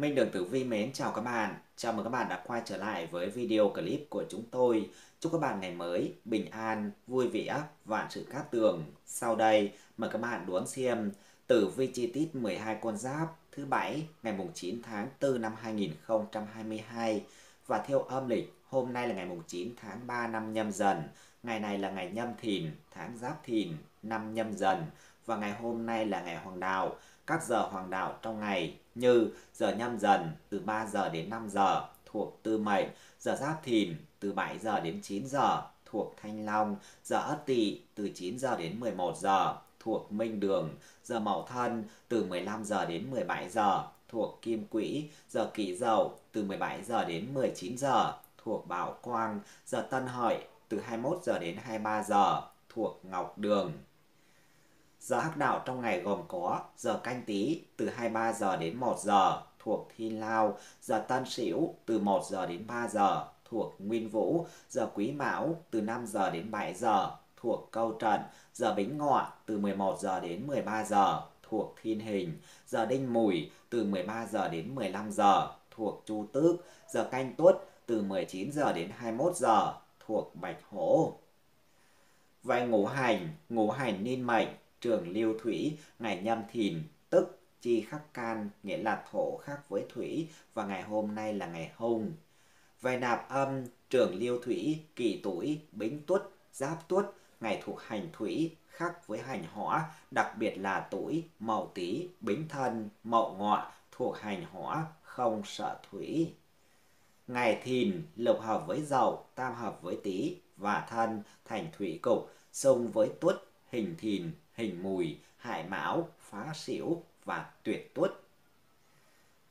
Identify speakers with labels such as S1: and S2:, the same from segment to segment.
S1: Minh Đường Tử Vi mến chào các bạn. Chào mừng các bạn đã quay trở lại với video clip của chúng tôi. Chúc các bạn ngày mới bình an, vui vẻ, vạn sự cát tường. Sau đây, mời các bạn đón xem Tử Vi chi tiết 12 con giáp thứ bảy ngày mùng 9 tháng 4 năm 2022 và theo âm lịch hôm nay là ngày mùng 9 tháng 3 năm nhâm dần. Ngày này là ngày nhâm thìn, tháng giáp thìn, năm nhâm dần và ngày hôm nay là ngày hoàng đạo các giờ hoàng đạo trong ngày như giờ nhâm dần từ 3 giờ đến 5 giờ thuộc tư mệnh, giờ giáp thìn từ 7 giờ đến 9 giờ thuộc thanh long, giờ ất tỵ từ 9 giờ đến 11 giờ thuộc minh đường, giờ mậu thân từ 15 giờ đến 17 giờ thuộc kim quỹ, giờ kỷ dậu từ 17 giờ đến 19 giờ thuộc bảo quang, giờ tân hợi từ 21 giờ đến 23 giờ thuộc ngọc đường. Giờ hắc đạo trong ngày gồm có giờ canh tí từ 23 giờ đến 1 giờ thuộc Thiên Lao, giờ Tân Sửu từ 1 giờ đến 3 giờ thuộc Nguyên Vũ, giờ Quý Mão từ 5 giờ đến 7 giờ thuộc Câu Trần, giờ Bính Ngọ từ 11 giờ đến 13 giờ thuộc Thiên Hình, giờ Đinh Mùi từ 13 giờ đến 15 giờ thuộc Chu Tước, giờ Canh Tuất từ 19 giờ đến 21 giờ thuộc Bạch Hổ. Vậy ngũ hành, ngũ hành niên mệnh trường lưu thủy ngày nhâm thìn tức chi khắc can nghĩa là thổ khác với thủy và ngày hôm nay là ngày hùng. Về nạp âm trường lưu thủy kỷ tuổi bính tuất giáp tuất ngày thuộc hành thủy khắc với hành hỏa đặc biệt là tuổi mậu tý bính thân mậu ngọ thuộc hành hỏa không sợ thủy. Ngày thìn lục hợp với dậu, tam hợp với tý và thân thành thủy cục, xung với tuất, hình thìn, hình mùi, hải mão, phá xỉu và tuyệt tuất.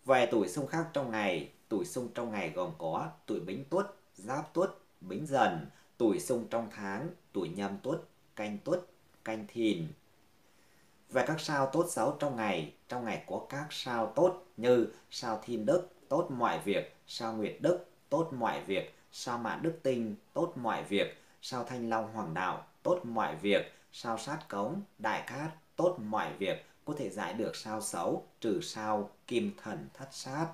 S1: về tuổi xung khắc trong ngày, tuổi xung trong ngày gồm có tuổi bính tuất, giáp tuất, bính dần, tuổi xung trong tháng, tuổi nhâm tuất, canh tuất, canh thìn. Về các sao tốt xấu trong ngày, trong ngày có các sao tốt như sao thiên đức, tốt mọi việc, sao nguyệt đức, tốt mọi việc, sao mạng đức tinh, tốt mọi việc, sao thanh long hoàng đạo, tốt mọi việc, sao sát cống, đại cát, tốt mọi việc, có thể giải được sao xấu, trừ sao kim thần thất sát.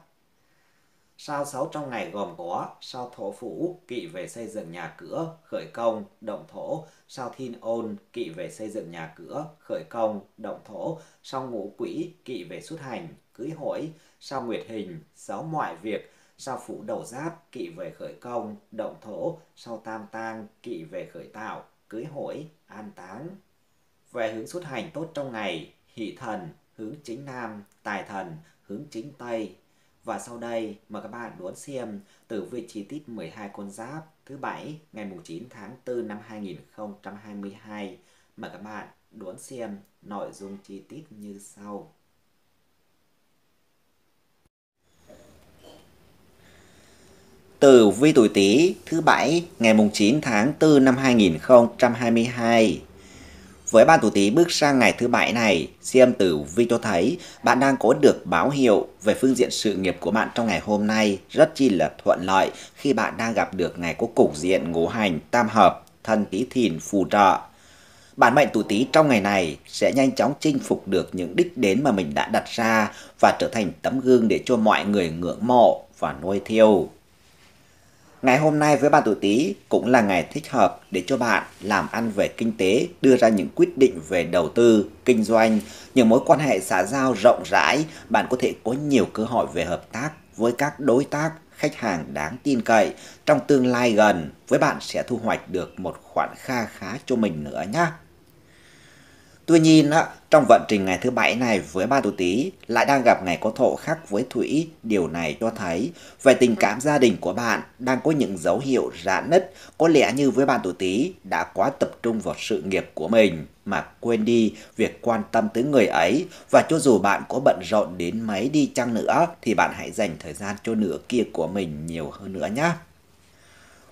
S1: Sao xấu trong ngày gồm có sao thổ phủ, kỵ về xây dựng nhà cửa, khởi công, động thổ, sao thiên ôn, kỵ về xây dựng nhà cửa, khởi công, động thổ, sao ngũ quỷ kỵ về xuất hành, cưới hỏi, sao nguyệt hình, xấu mọi việc, sao phủ đầu giáp, kỵ về khởi công, động thổ, sao tam tang, kỵ về khởi tạo, cưới hỏi, an táng. Về hướng xuất hành tốt trong ngày, hỷ thần, hướng chính nam, tài thần, hướng chính tây. Và sau đây mời các bạn đón xem tử vi chi tiết 12 con giáp thứ bảy ngày 9 tháng 4 năm 2022. Mời các bạn đón xem nội dung chi tiết như sau. từ vi tuổi Tý thứ bảy ngày mùng 9 tháng 4 năm 2022. Với bạn tuổi Tý bước sang ngày thứ bảy này, xem tử vi cho thấy bạn đang có được báo hiệu về phương diện sự nghiệp của bạn trong ngày hôm nay rất chi là thuận lợi khi bạn đang gặp được ngày có cục diện ngũ hành tam hợp, thân ký thìn phù trợ. Bản mệnh tuổi Tý trong ngày này sẽ nhanh chóng chinh phục được những đích đến mà mình đã đặt ra và trở thành tấm gương để cho mọi người ngưỡng mộ và nuôi theo Ngày hôm nay với bạn tuổi Tý cũng là ngày thích hợp để cho bạn làm ăn về kinh tế, đưa ra những quyết định về đầu tư, kinh doanh, những mối quan hệ xã giao rộng rãi, bạn có thể có nhiều cơ hội về hợp tác với các đối tác, khách hàng đáng tin cậy trong tương lai gần với bạn sẽ thu hoạch được một khoản kha khá cho mình nữa nhé. Tuy nhiên, trong vận trình ngày thứ bảy này với ba tuổi tí lại đang gặp ngày có thổ khác với thủy, điều này cho thấy về tình cảm gia đình của bạn đang có những dấu hiệu rạn nứt, có lẽ như với bạn tuổi tí đã quá tập trung vào sự nghiệp của mình mà quên đi việc quan tâm tới người ấy và cho dù bạn có bận rộn đến mấy đi chăng nữa thì bạn hãy dành thời gian cho nửa kia của mình nhiều hơn nữa nhé.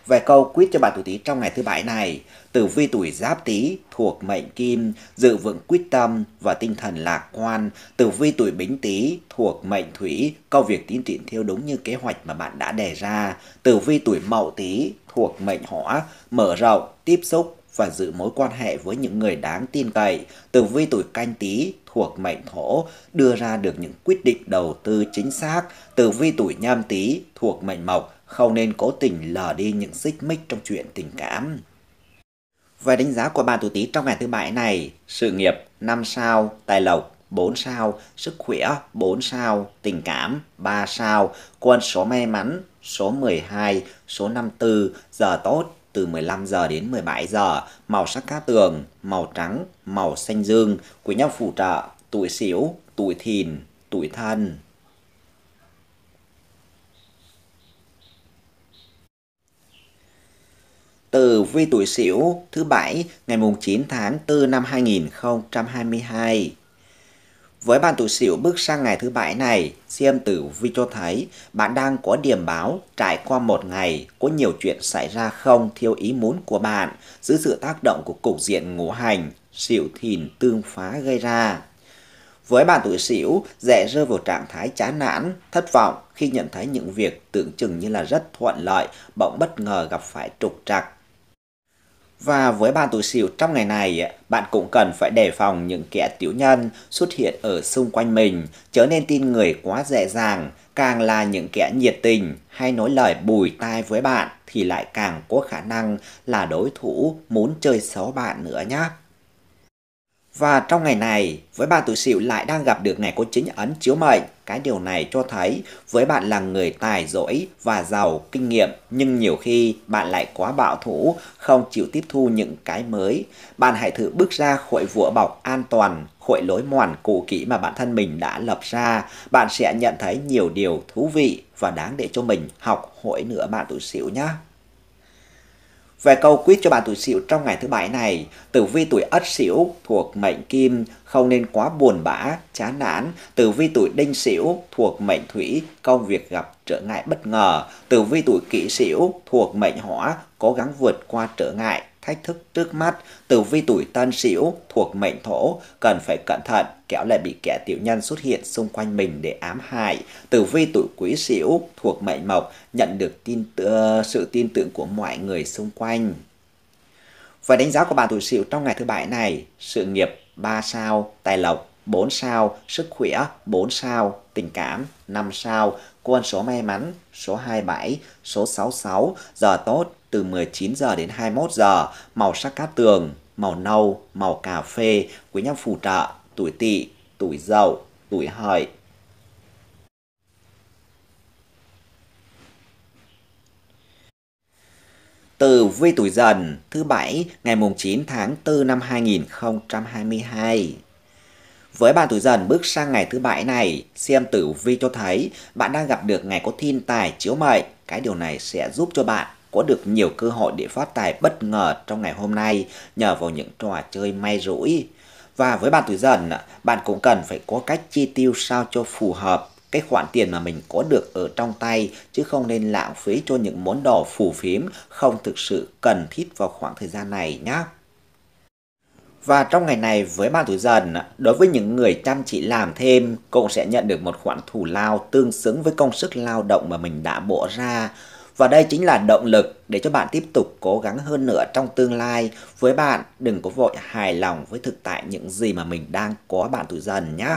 S1: Về câu quyết cho bạn tuổi Tý trong ngày thứ bảy này, tử vi tuổi Giáp Tý thuộc mệnh Kim, dự vững quyết tâm và tinh thần lạc quan. Tử vi tuổi Bính Tý thuộc mệnh Thủy, công việc tiến triển theo đúng như kế hoạch mà bạn đã đề ra. Tử vi tuổi Mậu Tý thuộc mệnh Hỏa, mở rộng, tiếp xúc và giữ mối quan hệ với những người đáng tin cậy. Tử vi tuổi canh tý thuộc mệnh thổ đưa ra được những quyết định đầu tư chính xác. Tử vi tuổi nhâm tý thuộc mệnh mộc không nên cố tình lờ đi những xích mích trong chuyện tình cảm. Về đánh giá của bạn tuổi Tý trong ngày thứ bảy này, sự nghiệp 5 sao, tài lộc 4 sao, sức khỏe 4 sao, tình cảm 3 sao, quân số may mắn số 12, số 54, giờ tốt từ 15 giờ đến 17 giờ, màu sắc cá tường, màu trắng, màu xanh dương, quý nhân phụ trợ, tuổi xỉu, tuổi thìn, tuổi thân. từ vi tuổi Sửu thứ bảy ngày mùng 9 tháng 4 năm 2022. Với bạn tuổi Sửu bước sang ngày thứ bảy này, xem tử vi cho thấy bạn đang có điểm báo trải qua một ngày có nhiều chuyện xảy ra không theo ý muốn của bạn dưới sự tác động của cục diện ngũ hành Sửu Thìn tương phá gây ra. Với bạn tuổi Sửu, dễ rơi vào trạng thái chán nản, thất vọng khi nhận thấy những việc tưởng chừng như là rất thuận lợi bỗng bất ngờ gặp phải trục trặc và với bạn tuổi Sửu trong ngày này, bạn cũng cần phải đề phòng những kẻ tiểu nhân xuất hiện ở xung quanh mình, trở nên tin người quá dễ dàng, càng là những kẻ nhiệt tình hay nói lời bùi tai với bạn thì lại càng có khả năng là đối thủ muốn chơi xấu bạn nữa nhé. Và trong ngày này, với bạn tuổi Sửu lại đang gặp được ngày có chính ấn chiếu mệnh. Cái điều này cho thấy với bạn là người tài giỏi và giàu kinh nghiệm, nhưng nhiều khi bạn lại quá bạo thủ, không chịu tiếp thu những cái mới. Bạn hãy thử bước ra khỏi vựa bọc an toàn, khỏi lối mòn cũ kỹ mà bản thân mình đã lập ra. Bạn sẽ nhận thấy nhiều điều thú vị và đáng để cho mình học hỏi nữa bạn tuổi Sửu nhé. Về câu quyết cho bạn tuổi Sửu trong ngày thứ bảy này, tử vi tuổi Ất Sửu thuộc mệnh Kim không nên quá buồn bã, chán nản. Tử vi tuổi Đinh Sửu thuộc mệnh Thủy, công việc gặp trở ngại bất ngờ. Tử vi tuổi Kỷ Sửu thuộc mệnh Hỏa, cố gắng vượt qua trở ngại thách thức trước mắt, tử vi tuổi tân sửu thuộc mệnh thổ, cần phải cẩn thận, kéo lại bị kẻ tiểu nhân xuất hiện xung quanh mình để ám hại. Tử vi tuổi quý sửu thuộc mệnh mộc, nhận được tin uh, sự tin tưởng của mọi người xung quanh. Và đánh giá của bạn tuổi sửu trong ngày thứ bảy này, sự nghiệp 3 sao, tài lộc 4 sao, sức khỏe 4 sao, tình cảm 5 sao, quân số may mắn số 27, số 66, giờ tốt từ 19 giờ đến 21 giờ, màu sắc cát tường, màu nâu, màu cà phê, quý nhân phù trợ, tuổi tỵ, tuổi dậu, tuổi hợi. Từ vi tuổi dần thứ bảy ngày mùng 9 tháng 4 năm 2022. Với bạn tuổi dần bước sang ngày thứ bảy này, xem tử vi cho thấy bạn đang gặp được ngày có thiên tài chiếu mệnh. Cái điều này sẽ giúp cho bạn có được nhiều cơ hội để phát tài bất ngờ trong ngày hôm nay nhờ vào những trò chơi may rủi. Và với bạn tuổi dần, bạn cũng cần phải có cách chi tiêu sao cho phù hợp cái khoản tiền mà mình có được ở trong tay chứ không nên lãng phí cho những món đồ phù phiếm không thực sự cần thiết vào khoảng thời gian này nhé. Và trong ngày này với bạn tuổi dần, đối với những người chăm chỉ làm thêm, cũng sẽ nhận được một khoản thù lao tương xứng với công sức lao động mà mình đã bỏ ra. Và đây chính là động lực để cho bạn tiếp tục cố gắng hơn nữa trong tương lai. Với bạn, đừng có vội hài lòng với thực tại những gì mà mình đang có bạn tuổi dần nhé.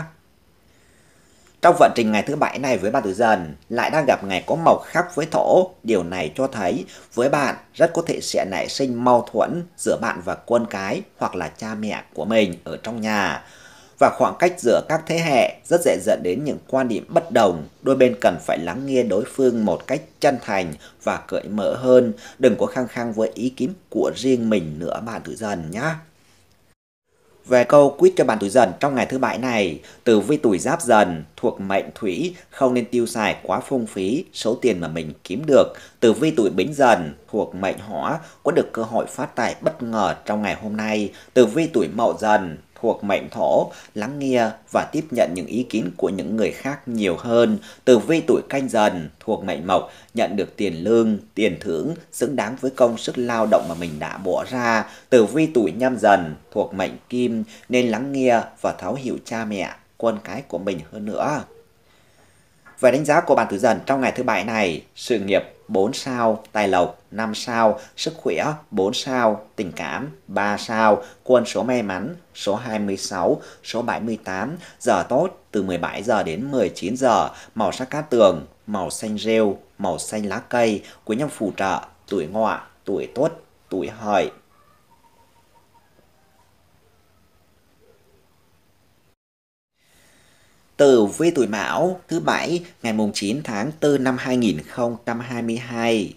S1: Trong vận trình ngày thứ bảy này với bạn tuổi dần lại đang gặp ngày có màu khắc với thổ. Điều này cho thấy với bạn rất có thể sẽ nảy sinh mâu thuẫn giữa bạn và con cái hoặc là cha mẹ của mình ở trong nhà và khoảng cách giữa các thế hệ rất dễ dẫn đến những quan điểm bất đồng. Đôi bên cần phải lắng nghe đối phương một cách chân thành và cởi mở hơn, đừng có khăng khăng với ý kiến của riêng mình nữa bạn tuổi dần nhé. Về câu quýt cho bạn tuổi dần trong ngày thứ bảy này, từ vi tuổi giáp dần thuộc mệnh thủy không nên tiêu xài quá phung phí số tiền mà mình kiếm được. Từ vi tuổi bính dần thuộc mệnh hỏa có được cơ hội phát tài bất ngờ trong ngày hôm nay. Từ vi tuổi mậu dần thuộc mệnh thổ, lắng nghe và tiếp nhận những ý kiến của những người khác nhiều hơn. từ vi tuổi canh dần thuộc mệnh mộc nhận được tiền lương, tiền thưởng xứng đáng với công sức lao động mà mình đã bỏ ra. từ vi tuổi nhâm dần thuộc mệnh kim nên lắng nghe và thấu hiểu cha mẹ, con cái của mình hơn nữa. Về đánh giá của bạn tử dần trong ngày thứ bảy này, sự nghiệp 4 sao, tài lộc 5 sao, sức khỏe 4 sao, tình cảm 3 sao, quân số may mắn số 26, số 78, giờ tốt từ 17 giờ đến 19 giờ, màu sắc cát tường, màu xanh rêu, màu xanh lá cây, quý nhân phù trợ, tuổi ngọ, tuổi tốt, tuổi hợi. Tử vi tuổi Mão thứ Bảy ngày mùng 9 tháng 4 năm 2022.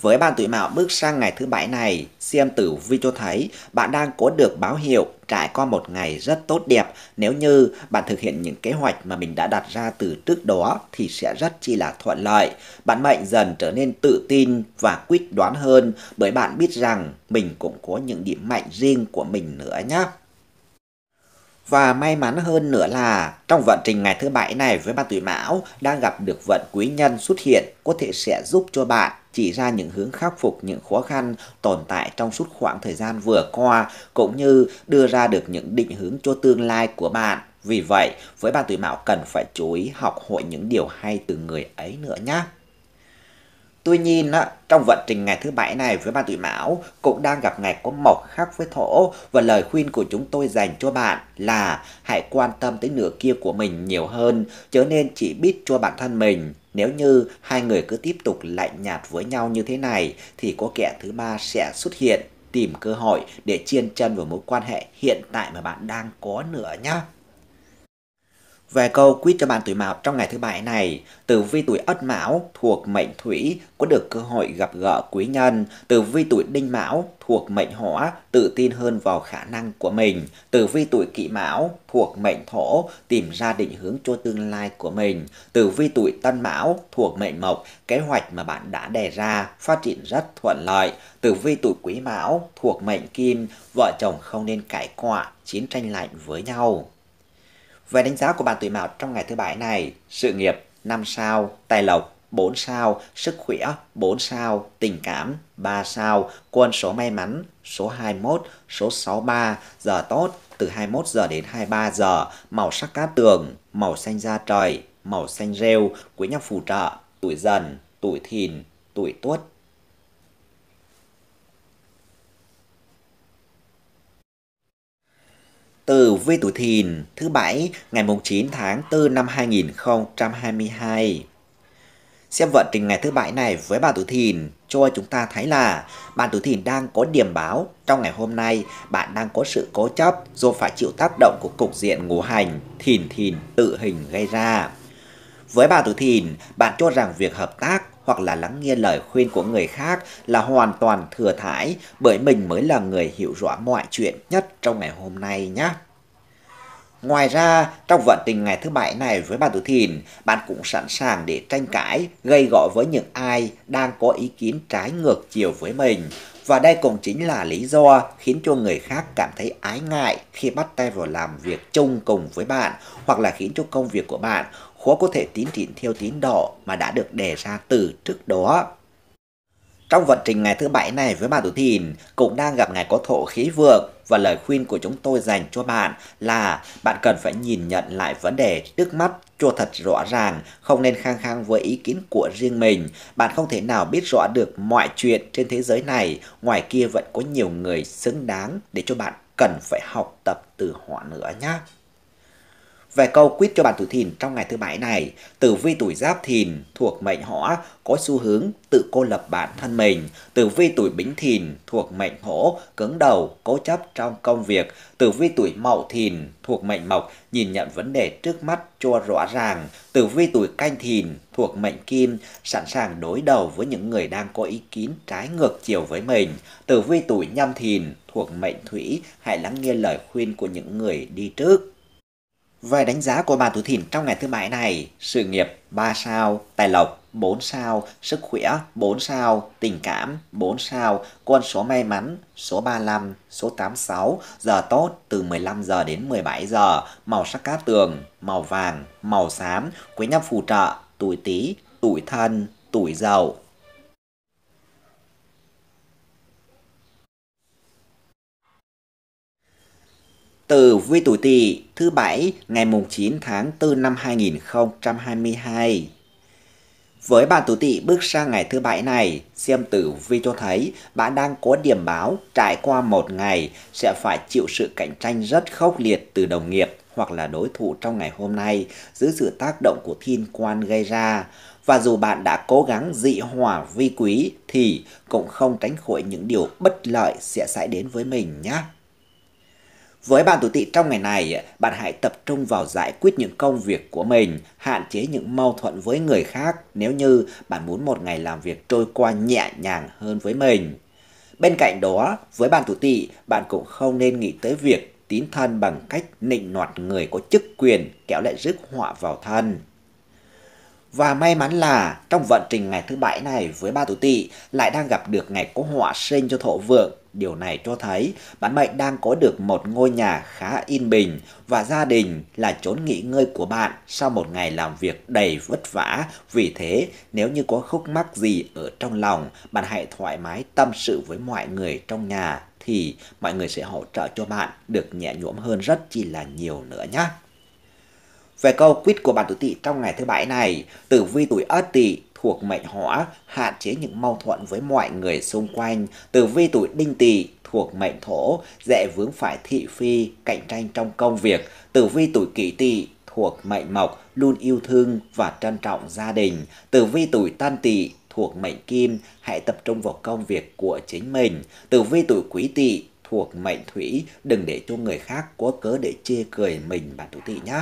S1: Với bạn tuổi Mão bước sang ngày thứ Bảy này, xem tử vi cho thấy bạn đang có được báo hiệu trải qua một ngày rất tốt đẹp. Nếu như bạn thực hiện những kế hoạch mà mình đã đặt ra từ trước đó thì sẽ rất chi là thuận lợi. Bạn mệnh dần trở nên tự tin và quyết đoán hơn bởi bạn biết rằng mình cũng có những điểm mạnh riêng của mình nữa nhé. Và may mắn hơn nữa là trong vận trình ngày thứ bảy này với bạn tuổi Mão đang gặp được vận quý nhân xuất hiện có thể sẽ giúp cho bạn chỉ ra những hướng khắc phục những khó khăn tồn tại trong suốt khoảng thời gian vừa qua cũng như đưa ra được những định hướng cho tương lai của bạn. Vì vậy, với bạn tuổi Mão cần phải chú ý học hỏi những điều hay từ người ấy nữa nhé. Tuy nhiên, trong vận trình ngày thứ bảy này với bạn tuổi Mão cũng đang gặp ngày có mộc khác với thổ và lời khuyên của chúng tôi dành cho bạn là hãy quan tâm tới nửa kia của mình nhiều hơn, chớ nên chỉ biết cho bản thân mình. Nếu như hai người cứ tiếp tục lạnh nhạt với nhau như thế này thì có kẻ thứ ba sẽ xuất hiện tìm cơ hội để chiên chân vào mối quan hệ hiện tại mà bạn đang có nữa nhá. Về câu quý cho bạn tuổi Mão trong ngày thứ bảy này, tử vi tuổi Ất Mão thuộc mệnh Thủy có được cơ hội gặp gỡ quý nhân, tử vi tuổi Đinh Mão thuộc mệnh Hỏa tự tin hơn vào khả năng của mình, tử vi tuổi Kỷ Mão thuộc mệnh Thổ tìm ra định hướng cho tương lai của mình, tử vi tuổi Tân Mão thuộc mệnh Mộc kế hoạch mà bạn đã đề ra phát triển rất thuận lợi, tử vi tuổi Quý Mão thuộc mệnh Kim vợ chồng không nên cãi quạ chiến tranh lạnh với nhau. Về đánh giá của bạn tuổi Mão trong ngày thứ bảy này, sự nghiệp 5 sao, tài lộc 4 sao, sức khỏe 4 sao, tình cảm 3 sao, quân số may mắn số 21, số 63, giờ tốt từ 21 giờ đến 23 giờ, màu sắc cát tường, màu xanh da trời, màu xanh rêu, quý nhân phù trợ, tuổi dần, tuổi thìn, tuổi tuất, tử Vi Tuổi Thìn thứ Bảy ngày mùng 9 tháng 4 năm 2022. Xem vận trình ngày thứ Bảy này với bạn Tuổi Thìn cho chúng ta thấy là bạn Tuổi Thìn đang có điểm báo trong ngày hôm nay bạn đang có sự cố chấp do phải chịu tác động của cục diện ngũ hành Thìn Thìn tự hình gây ra. Với bạn Tuổi Thìn, bạn cho rằng việc hợp tác hoặc là lắng nghe lời khuyên của người khác là hoàn toàn thừa thải bởi mình mới là người hiểu rõ mọi chuyện nhất trong ngày hôm nay nhé. Ngoài ra, trong vận tình ngày thứ bảy này với bà Tử Thìn, bạn cũng sẵn sàng để tranh cãi, gây gõ với những ai đang có ý kiến trái ngược chiều với mình. Và đây cũng chính là lý do khiến cho người khác cảm thấy ái ngại khi bắt tay vào làm việc chung cùng với bạn hoặc là khiến cho công việc của bạn khó có thể tín chỉ theo tín độ mà đã được đề ra từ trước đó. Trong vận trình ngày thứ bảy này với bạn tuổi thìn cũng đang gặp ngày có thổ khí vượng và lời khuyên của chúng tôi dành cho bạn là bạn cần phải nhìn nhận lại vấn đề trước mắt cho thật rõ ràng, không nên khăng khăng với ý kiến của riêng mình. Bạn không thể nào biết rõ được mọi chuyện trên thế giới này, ngoài kia vẫn có nhiều người xứng đáng để cho bạn cần phải học tập từ họ nữa nhé. Về câu quyết cho bản tuổi thìn trong ngày thứ bảy này, tử vi tuổi giáp thìn thuộc mệnh hỏa có xu hướng tự cô lập bản thân mình. Tử vi tuổi bính thìn thuộc mệnh hổ cứng đầu, cố chấp trong công việc. Tử vi tuổi mậu thìn thuộc mệnh mộc nhìn nhận vấn đề trước mắt cho rõ ràng. Tử vi tuổi canh thìn thuộc mệnh kim sẵn sàng đối đầu với những người đang có ý kiến trái ngược chiều với mình. Tử vi tuổi nhâm thìn thuộc mệnh thủy hãy lắng nghe lời khuyên của những người đi trước. Về đánh giá của bà tuổi thìn trong ngày thứ bảy này, sự nghiệp 3 sao, tài lộc 4 sao, sức khỏe 4 sao, tình cảm 4 sao, con số may mắn số 35, số 86, giờ tốt từ 15 giờ đến 17 giờ, màu sắc cát tường, màu vàng, màu xám, quý nhân phù trợ, tuổi Tý, tuổi Thân, tuổi Dậu. Tử vi tuổi Tỵ thứ bảy ngày mùng 9 tháng 4 năm 2022. Với bạn tuổi Tỵ bước sang ngày thứ bảy này, xem tử vi cho thấy bạn đang có điểm báo trải qua một ngày sẽ phải chịu sự cạnh tranh rất khốc liệt từ đồng nghiệp hoặc là đối thủ trong ngày hôm nay dưới sự tác động của thiên quan gây ra. Và dù bạn đã cố gắng dị hòa vi quý thì cũng không tránh khỏi những điều bất lợi sẽ xảy đến với mình nhé. Với bạn tuổi tỵ trong ngày này, bạn hãy tập trung vào giải quyết những công việc của mình, hạn chế những mâu thuẫn với người khác nếu như bạn muốn một ngày làm việc trôi qua nhẹ nhàng hơn với mình. Bên cạnh đó, với bạn tuổi tỵ, bạn cũng không nên nghĩ tới việc tín thân bằng cách nịnh nọt người có chức quyền kéo lại rước họa vào thân. Và may mắn là trong vận trình ngày thứ bảy này với ba tuổi tỵ lại đang gặp được ngày có họa sinh cho thổ vượng Điều này cho thấy bạn bệnh đang có được một ngôi nhà khá yên bình và gia đình là chốn nghỉ ngơi của bạn sau một ngày làm việc đầy vất vả. Vì thế, nếu như có khúc mắc gì ở trong lòng, bạn hãy thoải mái tâm sự với mọi người trong nhà thì mọi người sẽ hỗ trợ cho bạn được nhẹ nhõm hơn rất chi là nhiều nữa nhé. Về câu quýt của bạn tuổi tỵ trong ngày thứ bảy này, tử vi tuổi ất tỵ thuộc mệnh hỏa, hạn chế những mâu thuẫn với mọi người xung quanh. Tử vi tuổi đinh tỵ thuộc mệnh thổ, dễ vướng phải thị phi, cạnh tranh trong công việc. Tử vi tuổi kỷ tỵ thuộc mệnh mộc, luôn yêu thương và trân trọng gia đình. Tử vi tuổi tân tỵ thuộc mệnh kim, hãy tập trung vào công việc của chính mình. Tử vi tuổi quý tỵ thuộc mệnh thủy, đừng để cho người khác có cớ để chê cười mình bạn tuổi tỵ nhé.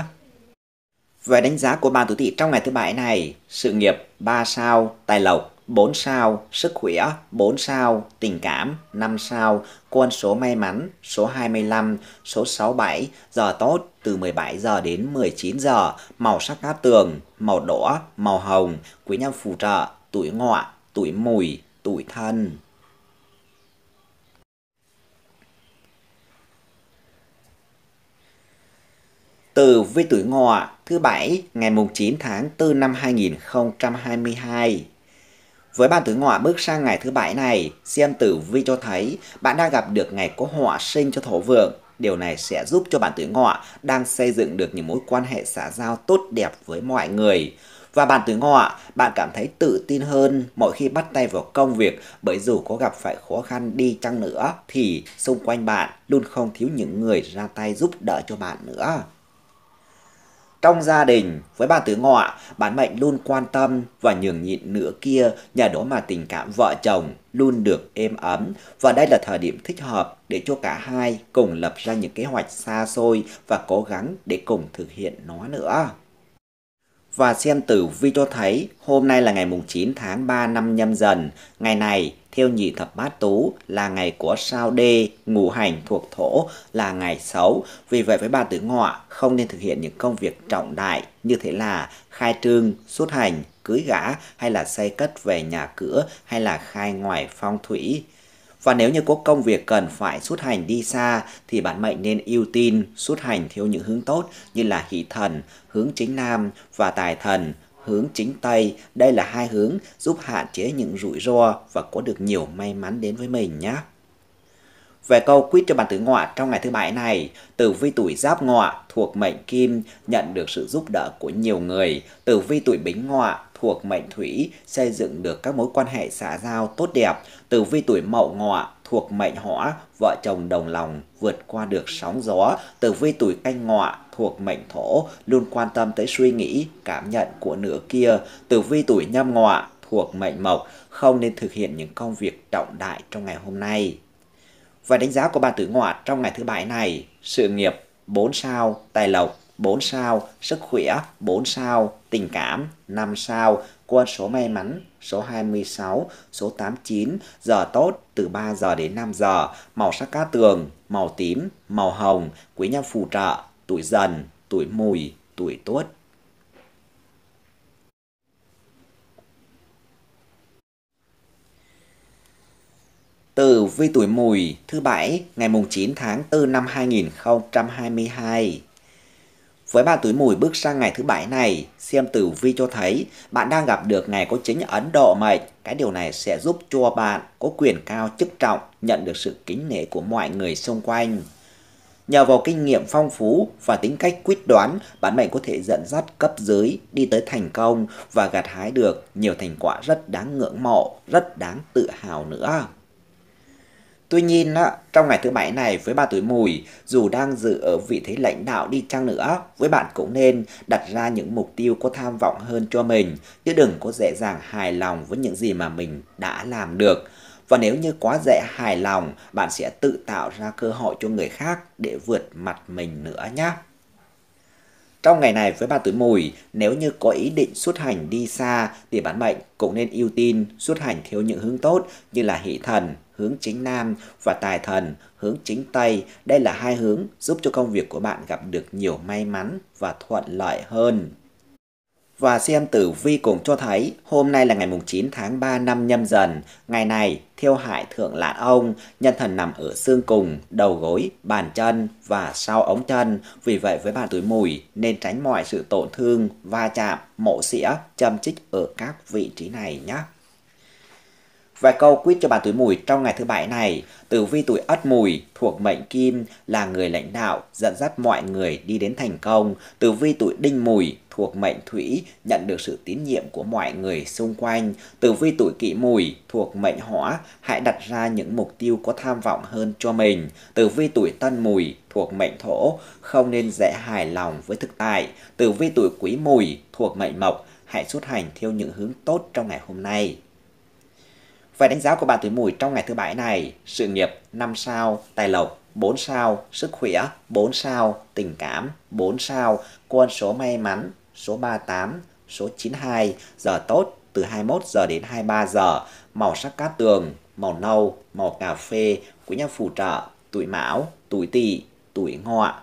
S1: Về đánh giá của bạn tuổi Tỵ trong ngày thứ bảy này, sự nghiệp 3 sao, tài lộc 4 sao, sức khỏe 4 sao, tình cảm 5 sao, quân số may mắn số 25, số 67, giờ tốt từ 17 giờ đến 19 giờ, màu sắc cát tường, màu đỏ, màu hồng, quý nhân phù trợ, tuổi ngọ, tuổi mùi, tuổi thân. Tử vi tuổi ngọ thứ Bảy ngày mùng 9 tháng 4 năm 2022. Với bạn tuổi ngọ bước sang ngày thứ Bảy này, xem tử vi cho thấy bạn đang gặp được ngày có họa sinh cho thổ vượng. Điều này sẽ giúp cho bạn tuổi ngọ đang xây dựng được những mối quan hệ xã giao tốt đẹp với mọi người. Và bạn tuổi ngọ, bạn cảm thấy tự tin hơn mỗi khi bắt tay vào công việc bởi dù có gặp phải khó khăn đi chăng nữa thì xung quanh bạn luôn không thiếu những người ra tay giúp đỡ cho bạn nữa. Trong gia đình, với bà tứ ngọ, bản mệnh luôn quan tâm và nhường nhịn nữa kia, nhờ đó mà tình cảm vợ chồng luôn được êm ấm và đây là thời điểm thích hợp để cho cả hai cùng lập ra những kế hoạch xa xôi và cố gắng để cùng thực hiện nó nữa và xem tử vi cho thấy hôm nay là ngày mùng 9 tháng 3 năm nhâm dần. Ngày này theo nhị thập bát tú là ngày của sao đê, ngũ hành thuộc thổ là ngày xấu. Vì vậy với bà tử ngọ không nên thực hiện những công việc trọng đại như thế là khai trương, xuất hành, cưới gã hay là xây cất về nhà cửa hay là khai ngoài phong thủy. Và nếu như có công việc cần phải xuất hành đi xa thì bản mệnh nên ưu tiên xuất hành theo những hướng tốt như là hỷ thần, hướng chính nam và tài thần, hướng chính Tây. Đây là hai hướng giúp hạn chế những rủi ro và có được nhiều may mắn đến với mình nhé. Về câu quyết cho bản tử ngọa trong ngày thứ bảy này, tử vi tuổi giáp ngọa thuộc mệnh kim nhận được sự giúp đỡ của nhiều người, tử vi tuổi bính ngọa thuộc mệnh thủy xây dựng được các mối quan hệ xã giao tốt đẹp. Tử vi tuổi mậu ngọ thuộc mệnh hỏa, vợ chồng đồng lòng vượt qua được sóng gió. Tử vi tuổi canh ngọ thuộc mệnh thổ luôn quan tâm tới suy nghĩ, cảm nhận của nửa kia. Tử vi tuổi nhâm ngọ thuộc mệnh mộc không nên thực hiện những công việc trọng đại trong ngày hôm nay. Và đánh giá của bà tử ngọ trong ngày thứ bảy này, sự nghiệp 4 sao, tài lộc 4 sao sức khỏe, 4 sao tình cảm, 5 sao quân số may mắn, số 26, số 89, giờ tốt từ 3 giờ đến 5 giờ, màu sắc cát tường, màu tím, màu hồng, quý nhân phù trợ, tuổi dần, tuổi mùi, tuổi tuất. từ vi tuổi mùi thứ bảy ngày mùng 9 tháng 4 năm 2022. Với ba túi mùi bước sang ngày thứ bảy này, xem tử vi cho thấy bạn đang gặp được ngày có chính Ấn Độ mệnh. Cái điều này sẽ giúp cho bạn có quyền cao chức trọng, nhận được sự kính nể của mọi người xung quanh. Nhờ vào kinh nghiệm phong phú và tính cách quyết đoán, bạn mệnh có thể dẫn dắt cấp dưới đi tới thành công và gặt hái được nhiều thành quả rất đáng ngưỡng mộ, rất đáng tự hào nữa. Tuy nhiên, trong ngày thứ bảy này với ba tuổi mùi, dù đang dự ở vị thế lãnh đạo đi chăng nữa, với bạn cũng nên đặt ra những mục tiêu có tham vọng hơn cho mình, chứ đừng có dễ dàng hài lòng với những gì mà mình đã làm được. Và nếu như quá dễ hài lòng, bạn sẽ tự tạo ra cơ hội cho người khác để vượt mặt mình nữa nhé. Trong ngày này với ba tuổi mùi, nếu như có ý định xuất hành đi xa thì bản mệnh cũng nên ưu tiên xuất hành theo những hướng tốt như là hỷ thần, hướng chính nam và tài thần, hướng chính tây. Đây là hai hướng giúp cho công việc của bạn gặp được nhiều may mắn và thuận lợi hơn và xem tử vi cũng cho thấy hôm nay là ngày 9 tháng 3 năm nhâm dần. Ngày này, thiêu hại thượng lạn ông, nhân thần nằm ở xương cùng, đầu gối, bàn chân và sau ống chân. Vì vậy với bạn tuổi mùi nên tránh mọi sự tổn thương, va chạm, mổ xỉa, châm chích ở các vị trí này nhé. Vài câu quyết cho bà tuổi mùi trong ngày thứ bảy này, tử vi tuổi ất mùi thuộc mệnh kim là người lãnh đạo, dẫn dắt mọi người đi đến thành công. Tử vi tuổi đinh mùi thuộc mệnh thủy nhận được sự tín nhiệm của mọi người xung quanh. Tử vi tuổi kỷ mùi thuộc mệnh hỏa, hãy đặt ra những mục tiêu có tham vọng hơn cho mình. Tử vi tuổi tân mùi thuộc mệnh thổ, không nên dễ hài lòng với thực tại. Tử vi tuổi quý mùi thuộc mệnh mộc, hãy xuất hành theo những hướng tốt trong ngày hôm nay. Vậy đánh giá của bạn tuổi mùi trong ngày thứ bảy này, sự nghiệp 5 sao, tài lộc 4 sao, sức khỏe 4 sao, tình cảm 4 sao, quân số may mắn số 38, số 92, giờ tốt từ 21 giờ đến 23 giờ, màu sắc cát tường, màu nâu, màu cà phê, quý nhân phù trợ, tuổi mão, tuổi tỵ, tuổi ngọ,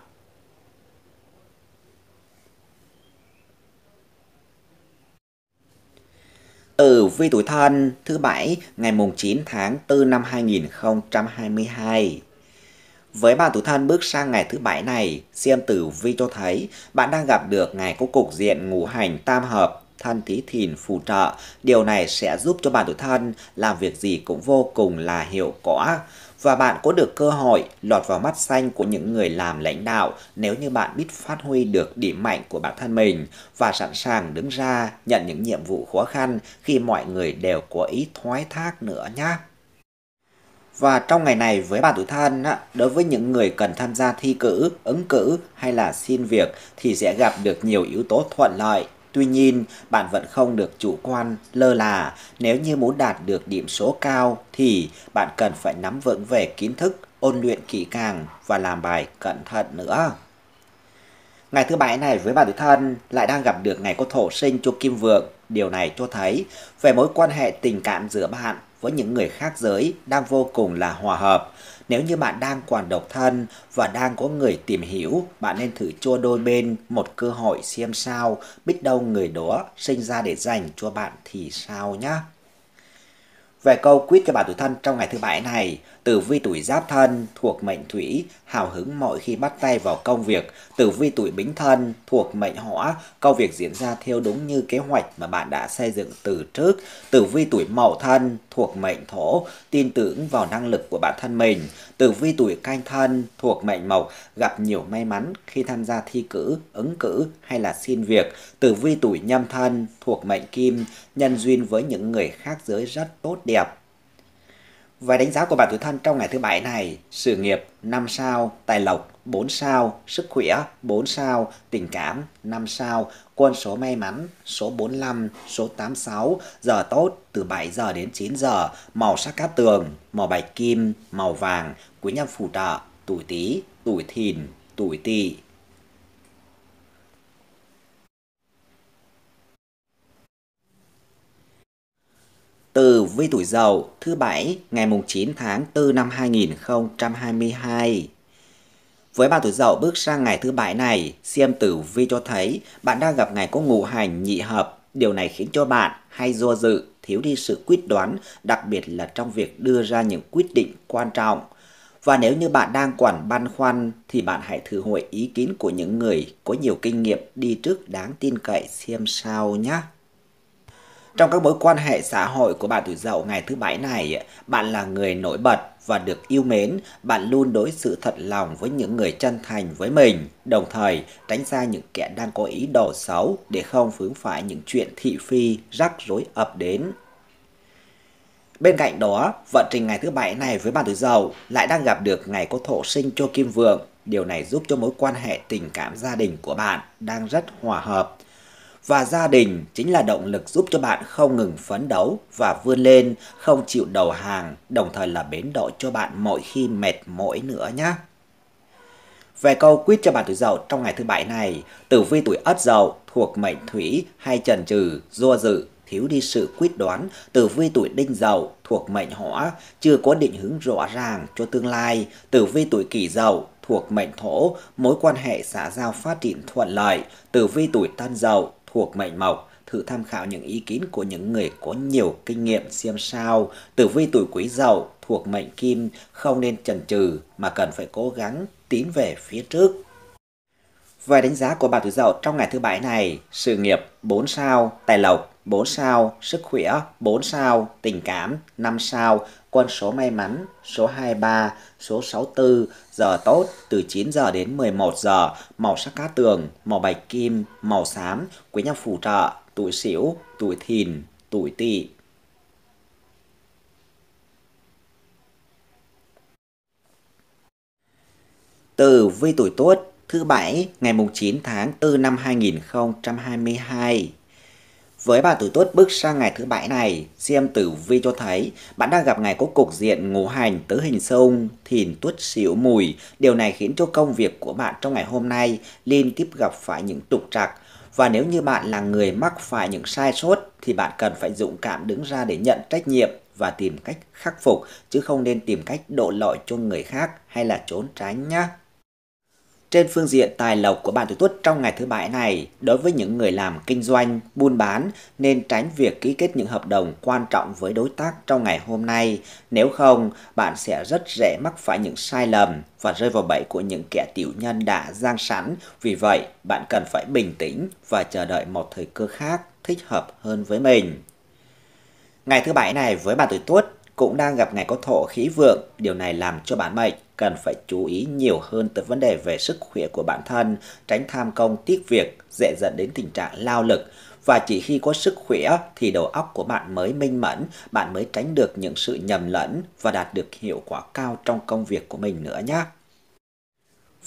S1: Ở ờ, vi tuổi thân thứ bảy ngày mùng 9 tháng 4 năm 2022. Với bạn tuổi thân bước sang ngày thứ bảy này, xem tử vi cho thấy bạn đang gặp được ngày có cục diện ngũ hành tam hợp thân thí thìn phù trợ. Điều này sẽ giúp cho bạn tuổi thân làm việc gì cũng vô cùng là hiệu quả và bạn có được cơ hội lọt vào mắt xanh của những người làm lãnh đạo nếu như bạn biết phát huy được điểm mạnh của bản thân mình và sẵn sàng đứng ra nhận những nhiệm vụ khó khăn khi mọi người đều có ý thoái thác nữa nhé. Và trong ngày này với bạn tuổi thân, đối với những người cần tham gia thi cử, ứng cử hay là xin việc thì sẽ gặp được nhiều yếu tố thuận lợi Tuy nhiên, bạn vẫn không được chủ quan, lơ là. Nếu như muốn đạt được điểm số cao thì bạn cần phải nắm vững về kiến thức, ôn luyện kỹ càng và làm bài cẩn thận nữa. Ngày thứ bảy này với bạn tuổi thân lại đang gặp được ngày có thổ sinh cho kim vượng. Điều này cho thấy về mối quan hệ tình cảm giữa bạn với những người khác giới đang vô cùng là hòa hợp. Nếu như bạn đang còn độc thân và đang có người tìm hiểu, bạn nên thử cho đôi bên một cơ hội xem sao, biết đâu người đó sinh ra để dành cho bạn thì sao nhá. Về câu quyết cho bạn tuổi thân trong ngày thứ bảy này, tử vi tuổi giáp thân thuộc mệnh thủy, hào hứng mọi khi bắt tay vào công việc. Tử vi tuổi bính thân thuộc mệnh hỏa, công việc diễn ra theo đúng như kế hoạch mà bạn đã xây dựng từ trước. Tử vi tuổi mậu thân thuộc mệnh thổ, tin tưởng vào năng lực của bản thân mình. Tử vi tuổi canh thân thuộc mệnh mộc gặp nhiều may mắn khi tham gia thi cử, ứng cử hay là xin việc. Tử vi tuổi nhâm thân thuộc mệnh kim, nhân duyên với những người khác giới rất tốt đẹp. vài đánh giá của bạn tuổi thân trong ngày thứ bảy này, sự nghiệp năm sao, tài lộc 4 sao sức khỏe, 4 sao tình cảm, 5 sao quân số may mắn, số 45, số 86, giờ tốt từ 7 giờ đến 9 giờ, màu sắc cát tường, màu bạch kim, màu vàng, quý nhân phù trợ, tuổi tý, tuổi thìn, tuổi tỵ. Từ vi tuổi dậu thứ bảy ngày mùng 9 tháng 4 năm 2022. Với bà tuổi dậu bước sang ngày thứ bảy này, xem tử vi cho thấy bạn đang gặp ngày có ngũ hành nhị hợp. Điều này khiến cho bạn hay do dự, thiếu đi sự quyết đoán, đặc biệt là trong việc đưa ra những quyết định quan trọng. Và nếu như bạn đang quản băn khoăn thì bạn hãy thử hỏi ý kiến của những người có nhiều kinh nghiệm đi trước đáng tin cậy xem sao nhé. Trong các mối quan hệ xã hội của bạn tuổi dậu ngày thứ bảy này, bạn là người nổi bật, và được yêu mến, bạn luôn đối xử thật lòng với những người chân thành với mình, đồng thời tránh xa những kẻ đang có ý đồ xấu để không vướng phải những chuyện thị phi rắc rối ập đến. Bên cạnh đó, vận trình ngày thứ bảy này với bạn tuổi dậu lại đang gặp được ngày có thổ sinh cho kim vượng. Điều này giúp cho mối quan hệ tình cảm gia đình của bạn đang rất hòa hợp và gia đình chính là động lực giúp cho bạn không ngừng phấn đấu và vươn lên, không chịu đầu hàng, đồng thời là bến đỗ cho bạn mỗi khi mệt mỏi nữa nhé. Về câu quyết cho bạn tuổi dậu trong ngày thứ bảy này, tử vi tuổi ất dậu thuộc mệnh thủy hay trần trừ, do dự, thiếu đi sự quyết đoán, tử vi tuổi đinh dậu thuộc mệnh hỏa, chưa có định hướng rõ ràng cho tương lai, tử vi tuổi kỷ dậu thuộc mệnh thổ, mối quan hệ xã giao phát triển thuận lợi, tử vi tuổi tân dậu thuộc mệnh mộc, thử tham khảo những ý kiến của những người có nhiều kinh nghiệm xem sao. Tử vi tuổi quý dậu thuộc mệnh kim không nên chần chừ mà cần phải cố gắng tiến về phía trước. Về đánh giá của bạn tuổi dậu trong ngày thứ bảy này, sự nghiệp 4 sao, tài lộc 4 sao, sức khỏe 4 sao, tình cảm 5 sao, con số may mắn, số 23, số 64, giờ tốt từ 9 giờ đến 11 giờ, màu sắc cát tường, màu bạch kim, màu xám, quý nhân phù trợ, tuổi xỉu, tuổi thìn, tuổi tỵ. Từ vi tuổi tuất thứ bảy ngày mùng 9 tháng 4 năm 2022. Với bạn tuổi tốt bước sang ngày thứ bảy này, xem tử vi cho thấy bạn đang gặp ngày có cục diện ngũ hành tứ hình sông, thìn tuất xỉu mùi. Điều này khiến cho công việc của bạn trong ngày hôm nay liên tiếp gặp phải những trục trặc. Và nếu như bạn là người mắc phải những sai sót thì bạn cần phải dũng cảm đứng ra để nhận trách nhiệm và tìm cách khắc phục chứ không nên tìm cách đổ lỗi cho người khác hay là trốn tránh nhé. Trên phương diện tài lộc của bạn tuổi tuất trong ngày thứ bảy này, đối với những người làm kinh doanh, buôn bán nên tránh việc ký kết những hợp đồng quan trọng với đối tác trong ngày hôm nay. Nếu không, bạn sẽ rất dễ mắc phải những sai lầm và rơi vào bẫy của những kẻ tiểu nhân đã giang sẵn. Vì vậy, bạn cần phải bình tĩnh và chờ đợi một thời cơ khác thích hợp hơn với mình. Ngày thứ bảy này với bạn tuổi tuất cũng đang gặp ngày có thổ khí vượng, điều này làm cho bạn mệnh cần phải chú ý nhiều hơn tới vấn đề về sức khỏe của bản thân, tránh tham công tiếc việc, dễ dẫn đến tình trạng lao lực. Và chỉ khi có sức khỏe thì đầu óc của bạn mới minh mẫn, bạn mới tránh được những sự nhầm lẫn và đạt được hiệu quả cao trong công việc của mình nữa nhé.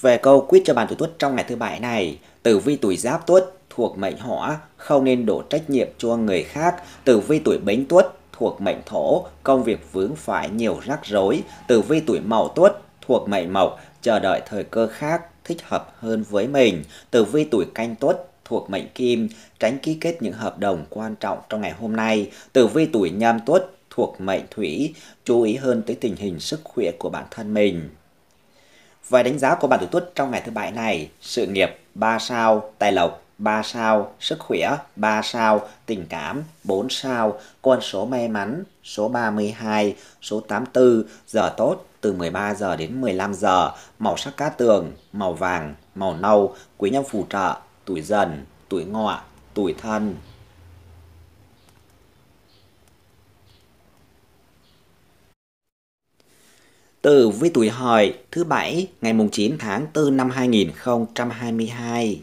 S1: Về câu quyết cho bạn tuổi tuất trong ngày thứ bảy này, tử vi tuổi giáp tuất thuộc mệnh hỏa không nên đổ trách nhiệm cho người khác, tử vi tuổi bính tuất thuộc mệnh thổ, công việc vướng phải nhiều rắc rối, tử vi tuổi mậu tuất thuộc mệnh mộc, chờ đợi thời cơ khác thích hợp hơn với mình, tử vi tuổi canh tuất thuộc mệnh kim, tránh ký kết những hợp đồng quan trọng trong ngày hôm nay, tử vi tuổi nhâm tuất thuộc mệnh thủy, chú ý hơn tới tình hình sức khỏe của bản thân mình. Vài đánh giá của bạn tuổi tuất trong ngày thứ bảy này, sự nghiệp 3 sao, tài lộc 3 sao, sức khỏe 3 sao, tình cảm 4 sao, con số may mắn số 32, số 84, giờ tốt từ 13 giờ đến 15 giờ, màu sắc cá tường, màu vàng, màu nâu, quý nhân phù trợ, tuổi dần, tuổi ngọ, tuổi thân. Tử với tuổi hợi thứ bảy ngày mùng 9 tháng 4 năm 2022.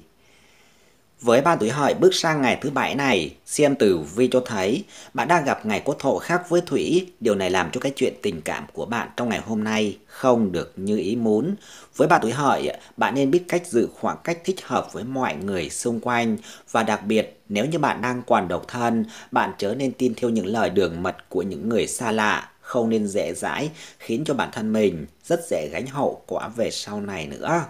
S1: Với ba tuổi hợi bước sang ngày thứ bảy này, xem tử vi cho thấy bạn đang gặp ngày quốc thổ khác với thủy, điều này làm cho cái chuyện tình cảm của bạn trong ngày hôm nay không được như ý muốn. Với ba tuổi hợi, bạn nên biết cách giữ khoảng cách thích hợp với mọi người xung quanh và đặc biệt nếu như bạn đang còn độc thân, bạn chớ nên tin theo những lời đường mật của những người xa lạ không nên dễ dãi khiến cho bản thân mình rất dễ gánh hậu quả về sau này nữa.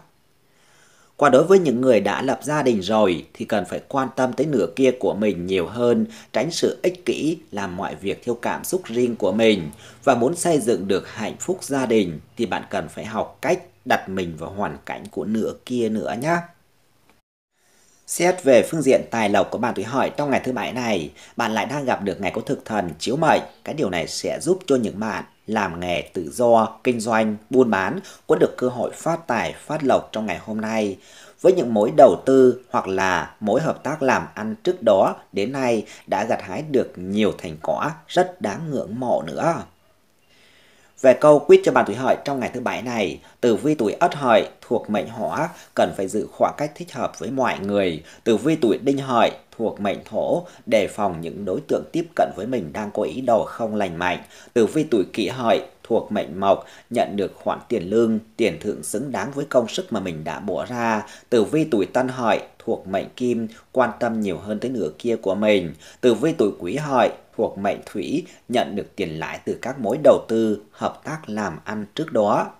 S1: Qua đối với những người đã lập gia đình rồi thì cần phải quan tâm tới nửa kia của mình nhiều hơn, tránh sự ích kỷ làm mọi việc theo cảm xúc riêng của mình. Và muốn xây dựng được hạnh phúc gia đình thì bạn cần phải học cách đặt mình vào hoàn cảnh của nửa kia nữa nhé. Xét về phương diện tài lộc của bạn tuổi hợi trong ngày thứ bảy này, bạn lại đang gặp được ngày có thực thần chiếu mệnh. Cái điều này sẽ giúp cho những bạn làm nghề tự do, kinh doanh, buôn bán có được cơ hội phát tài, phát lộc trong ngày hôm nay. Với những mối đầu tư hoặc là mối hợp tác làm ăn trước đó đến nay đã gặt hái được nhiều thành quả rất đáng ngưỡng mộ nữa. Về câu quyết cho bàn tuổi hợi trong ngày thứ bảy này, tử vi tuổi ất hợi thuộc mệnh hỏa cần phải giữ khoảng cách thích hợp với mọi người. Tử vi tuổi đinh hợi thuộc mệnh thổ đề phòng những đối tượng tiếp cận với mình đang có ý đồ không lành mạnh. Tử vi tuổi kỷ hợi thuộc mệnh mộc nhận được khoản tiền lương, tiền thưởng xứng đáng với công sức mà mình đã bỏ ra. Tử vi tuổi tân hợi thuộc mệnh kim quan tâm nhiều hơn tới nửa kia của mình. Tử vi tuổi quý hợi thuộc mệnh Thủy nhận được tiền lãi từ các mối đầu tư, hợp tác làm ăn trước đó.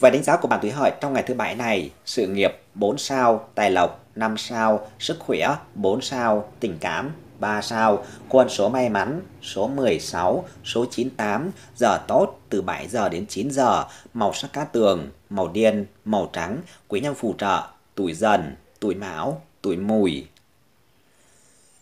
S1: Về đánh giá của bạn Thúy Hợi trong ngày thứ bảy này, sự nghiệp 4 sao, tài lộc 5 sao, sức khỏe 4 sao, tình cảm 3 sao, quân số may mắn, số 16, số 98, giờ tốt từ 7 giờ đến 9 giờ, màu sắc cá tường, màu đen, màu trắng, quý nhân phù trợ, tuổi dần, tuổi mão, tuổi mùi,